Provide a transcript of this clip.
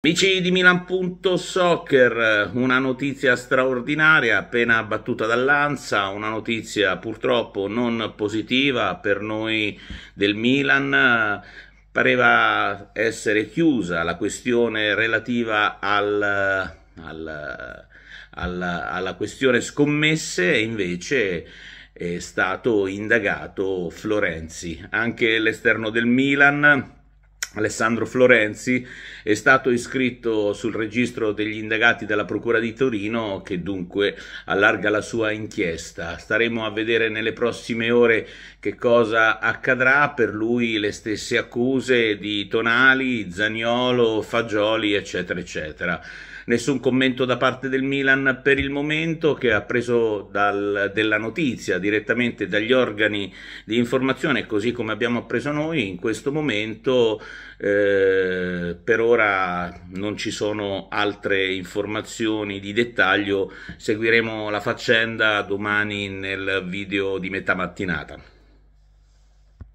Amici di Milan.soccer, una notizia straordinaria appena battuta dall'Ansa, una notizia purtroppo non positiva per noi del Milan, pareva essere chiusa la questione relativa al, al, alla, alla questione scommesse e invece è stato indagato Florenzi, anche l'esterno del Milan Alessandro Florenzi, è stato iscritto sul registro degli indagati della Procura di Torino che dunque allarga la sua inchiesta. Staremo a vedere nelle prossime ore che cosa accadrà, per lui le stesse accuse di Tonali, Zagnolo, Fagioli eccetera eccetera. Nessun commento da parte del Milan per il momento che ha preso dal, della notizia direttamente dagli organi di informazione così come abbiamo appreso noi in questo momento eh, per ora non ci sono altre informazioni di dettaglio, seguiremo la faccenda domani nel video di metà mattinata.